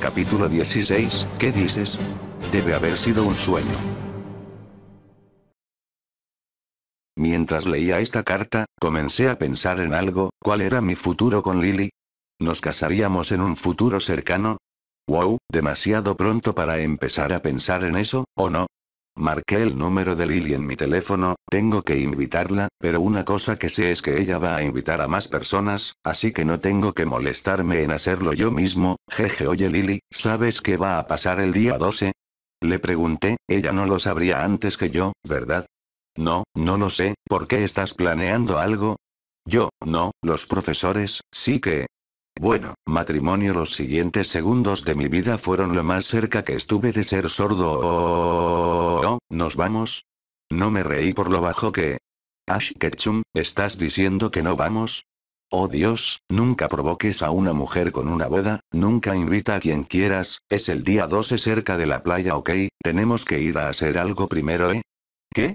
Capítulo 16, ¿qué dices? Debe haber sido un sueño. Mientras leía esta carta, comencé a pensar en algo, ¿cuál era mi futuro con Lily? ¿Nos casaríamos en un futuro cercano? Wow, demasiado pronto para empezar a pensar en eso, ¿o no? Marqué el número de Lily en mi teléfono, tengo que invitarla, pero una cosa que sé es que ella va a invitar a más personas, así que no tengo que molestarme en hacerlo yo mismo, jeje oye Lily, ¿sabes qué va a pasar el día 12? Le pregunté, ella no lo sabría antes que yo, ¿verdad? No, no lo sé, ¿por qué estás planeando algo? Yo, no, los profesores, sí que... Bueno, matrimonio Los siguientes segundos de mi vida fueron lo más cerca que estuve de ser sordo. ¿Nos vamos? No me reí por lo bajo que... Ash Ketchum, ¿estás diciendo que no vamos? Oh Dios, nunca provoques a una mujer con una boda, nunca invita a quien quieras, es el día 12 cerca de la playa ok, tenemos que ir a hacer algo primero ¿eh? ¿Qué?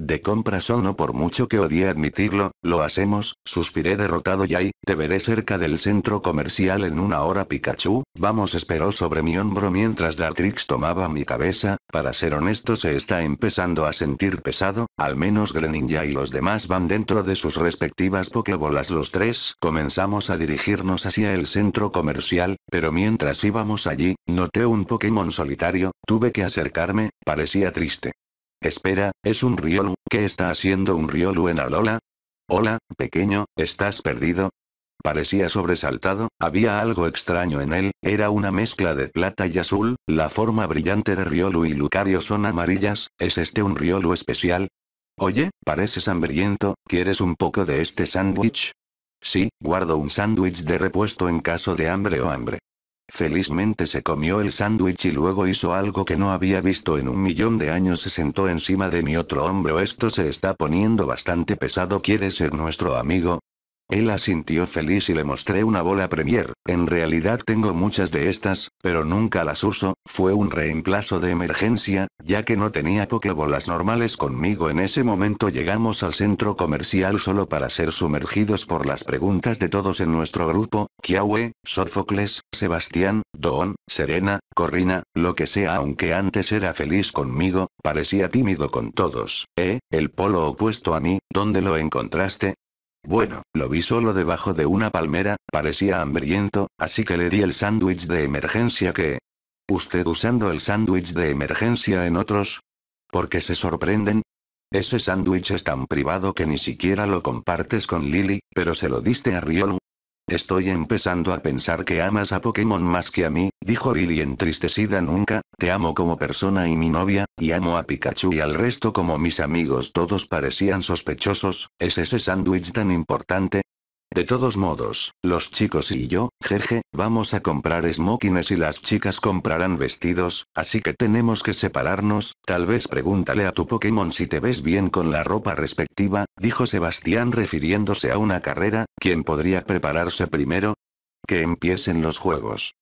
De compras o no por mucho que odie admitirlo, lo hacemos, suspiré derrotado y ahí, te veré cerca del centro comercial en una hora Pikachu, vamos esperó sobre mi hombro mientras Dartrix tomaba mi cabeza, para ser honesto se está empezando a sentir pesado, al menos Greninja y los demás van dentro de sus respectivas Pokébolas. los tres, comenzamos a dirigirnos hacia el centro comercial, pero mientras íbamos allí, noté un Pokémon solitario, tuve que acercarme, parecía triste. Espera, ¿es un Riolu? ¿Qué está haciendo un Riolu en Alola? Hola, pequeño, ¿estás perdido? Parecía sobresaltado, había algo extraño en él, era una mezcla de plata y azul, la forma brillante de Riolu y Lucario son amarillas, ¿es este un Riolu especial? Oye, pareces hambriento, ¿quieres un poco de este sándwich? Sí, guardo un sándwich de repuesto en caso de hambre o hambre. Felizmente se comió el sándwich y luego hizo algo que no había visto en un millón de años. Se sentó encima de mi otro hombro. Esto se está poniendo bastante pesado. Quiere ser nuestro amigo? Él asintió feliz y le mostré una bola Premier, en realidad tengo muchas de estas, pero nunca las uso, fue un reemplazo de emergencia, ya que no tenía pokebolas normales conmigo en ese momento llegamos al centro comercial solo para ser sumergidos por las preguntas de todos en nuestro grupo, Kiawe, Sófocles, Sebastián, Don, Serena, Corrina, lo que sea aunque antes era feliz conmigo, parecía tímido con todos, eh, el polo opuesto a mí, ¿dónde lo encontraste? Bueno, lo vi solo debajo de una palmera, parecía hambriento, así que le di el sándwich de emergencia que... ¿Usted usando el sándwich de emergencia en otros? Porque se sorprenden? Ese sándwich es tan privado que ni siquiera lo compartes con Lily, pero se lo diste a Riolu, Estoy empezando a pensar que amas a Pokémon más que a mí, dijo Billy entristecida nunca, te amo como persona y mi novia, y amo a Pikachu y al resto como mis amigos todos parecían sospechosos, ¿es ese sándwich tan importante? De todos modos, los chicos y yo, jeje, vamos a comprar smokines y las chicas comprarán vestidos, así que tenemos que separarnos, tal vez pregúntale a tu Pokémon si te ves bien con la ropa respectiva, dijo Sebastián refiriéndose a una carrera, ¿quién podría prepararse primero? Que empiecen los juegos.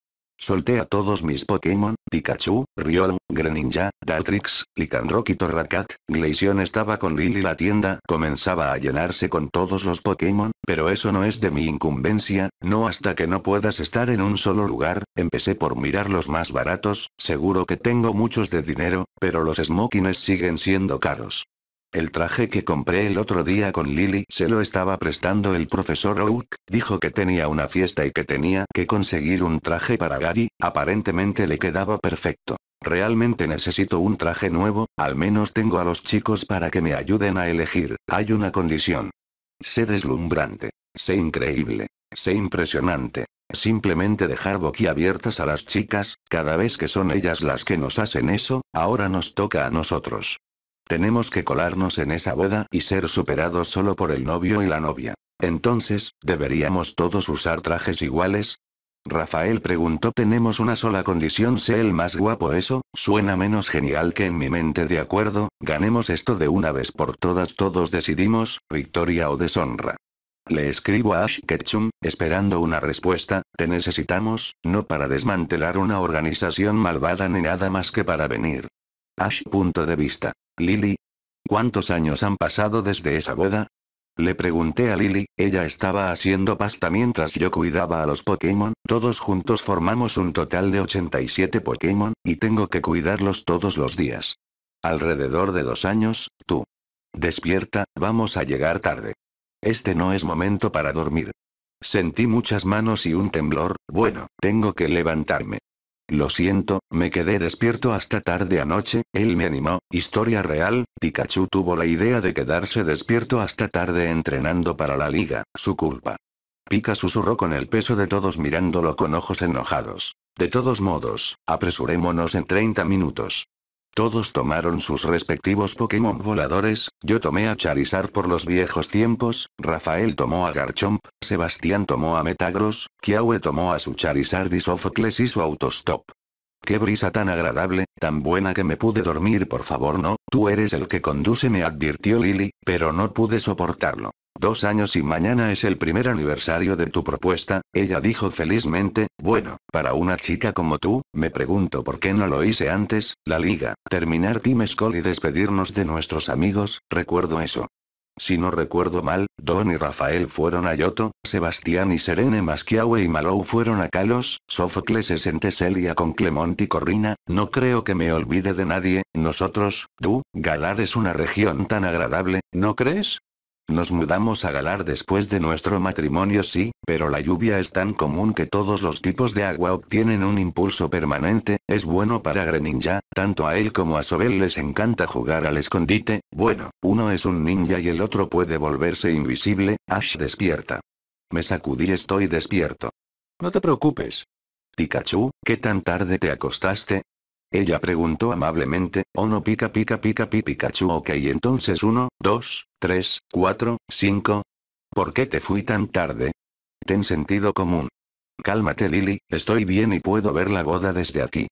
Solté a todos mis Pokémon, Pikachu, Riol, Greninja, Dartrix, Lycanroc y Torracat, Glacion estaba con Lily la tienda comenzaba a llenarse con todos los Pokémon, pero eso no es de mi incumbencia, no hasta que no puedas estar en un solo lugar, empecé por mirar los más baratos, seguro que tengo muchos de dinero, pero los smokines siguen siendo caros. El traje que compré el otro día con Lily se lo estaba prestando el profesor Oak, dijo que tenía una fiesta y que tenía que conseguir un traje para Gary, aparentemente le quedaba perfecto. Realmente necesito un traje nuevo, al menos tengo a los chicos para que me ayuden a elegir, hay una condición. Sé deslumbrante, sé increíble, sé impresionante, Simplemente dejar boquiabiertas a las chicas, cada vez que son ellas las que nos hacen eso, ahora nos toca a nosotros. Tenemos que colarnos en esa boda y ser superados solo por el novio y la novia. Entonces, ¿deberíamos todos usar trajes iguales? Rafael preguntó, tenemos una sola condición, sé el más guapo, eso, suena menos genial que en mi mente, de acuerdo, ganemos esto de una vez por todas, todos decidimos, victoria o deshonra. Le escribo a Ash Ketchum, esperando una respuesta, te necesitamos, no para desmantelar una organización malvada ni nada más que para venir. Ash punto de vista. Lily. ¿Cuántos años han pasado desde esa boda? Le pregunté a Lily, ella estaba haciendo pasta mientras yo cuidaba a los Pokémon, todos juntos formamos un total de 87 Pokémon, y tengo que cuidarlos todos los días. Alrededor de dos años, tú. Despierta, vamos a llegar tarde. Este no es momento para dormir. Sentí muchas manos y un temblor, bueno, tengo que levantarme. Lo siento, me quedé despierto hasta tarde anoche, él me animó, historia real, Pikachu tuvo la idea de quedarse despierto hasta tarde entrenando para la liga, su culpa. Pika susurró con el peso de todos mirándolo con ojos enojados. De todos modos, apresurémonos en 30 minutos. Todos tomaron sus respectivos Pokémon voladores, yo tomé a Charizard por los viejos tiempos, Rafael tomó a Garchomp, Sebastián tomó a Metagross, Kiawe tomó a su Charizard y Sofocles hizo autostop. Qué brisa tan agradable, tan buena que me pude dormir por favor no, tú eres el que conduce me advirtió Lily, pero no pude soportarlo. Dos años y mañana es el primer aniversario de tu propuesta, ella dijo felizmente, bueno, para una chica como tú, me pregunto por qué no lo hice antes, la liga, terminar Team School y despedirnos de nuestros amigos, recuerdo eso. Si no recuerdo mal, Don y Rafael fueron a Yoto, Sebastián y Serene Masquiawe y Malou fueron a Kalos, Sófocles es en Celia con Clemont y Corrina, no creo que me olvide de nadie, nosotros, tú, Galar es una región tan agradable, ¿no crees? Nos mudamos a Galar después de nuestro matrimonio sí, pero la lluvia es tan común que todos los tipos de agua obtienen un impulso permanente, es bueno para Greninja, tanto a él como a Sobel les encanta jugar al escondite, bueno, uno es un ninja y el otro puede volverse invisible, Ash despierta. Me sacudí estoy despierto. No te preocupes. Pikachu, ¿qué tan tarde te acostaste? Ella preguntó amablemente, oh no pica pica pica pi Pikachu? Ok entonces 1, 2, 3, 4, 5. ¿Por qué te fui tan tarde? Ten sentido común. Cálmate Lily, estoy bien y puedo ver la boda desde aquí.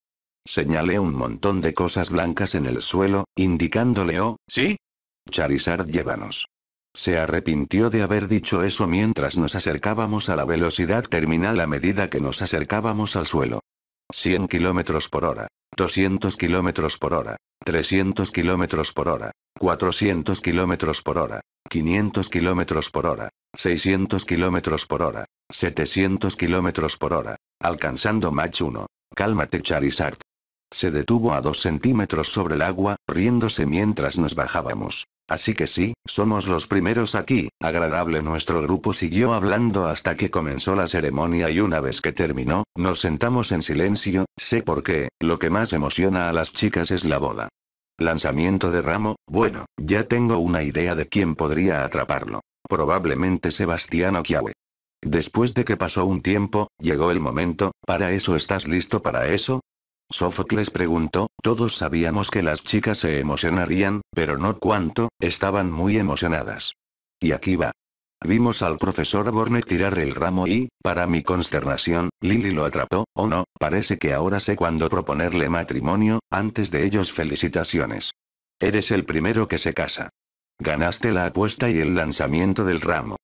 Señalé un montón de cosas blancas en el suelo, indicándole oh, ¿sí? Charizard llévanos. Se arrepintió de haber dicho eso mientras nos acercábamos a la velocidad terminal a medida que nos acercábamos al suelo. 100 kilómetros por hora. 200 kilómetros por hora. 300 kilómetros por hora. 400 kilómetros por hora. 500 kilómetros por hora. 600 kilómetros por hora. 700 kilómetros por hora. Alcanzando Mach 1. Cálmate Charizard. Se detuvo a 2 centímetros sobre el agua, riéndose mientras nos bajábamos. Así que sí, somos los primeros aquí, agradable nuestro grupo siguió hablando hasta que comenzó la ceremonia y una vez que terminó, nos sentamos en silencio, sé por qué, lo que más emociona a las chicas es la boda. Lanzamiento de ramo, bueno, ya tengo una idea de quién podría atraparlo. Probablemente Sebastián Okiawe. Después de que pasó un tiempo, llegó el momento, ¿para eso estás listo para eso? Sófocles preguntó, todos sabíamos que las chicas se emocionarían, pero no cuánto, estaban muy emocionadas. Y aquí va. Vimos al profesor Borne tirar el ramo y, para mi consternación, Lily lo atrapó, o oh no, parece que ahora sé cuándo proponerle matrimonio, antes de ellos felicitaciones. Eres el primero que se casa. Ganaste la apuesta y el lanzamiento del ramo.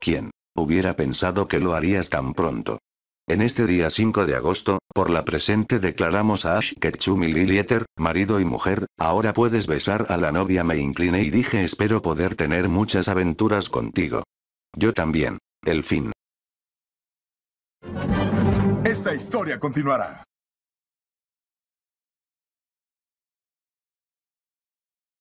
¿Quién? Hubiera pensado que lo harías tan pronto. En este día 5 de agosto, por la presente declaramos a Ash que y Lilieter, marido y mujer, ahora puedes besar a la novia me incliné y dije espero poder tener muchas aventuras contigo. Yo también. El fin. Esta historia continuará.